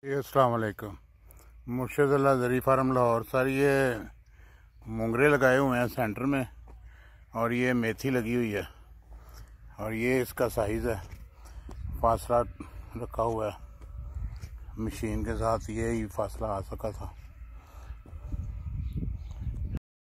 असलकम मुर्शद अल्लाह जरी फार्म लाहौर सर ये मुंगरे लगाए हुए हैं सेंटर में और ये मेथी लगी हुई है और ये इसका साइज़ है फासला रखा हुआ है मशीन के साथ ये ही फासला आ सका था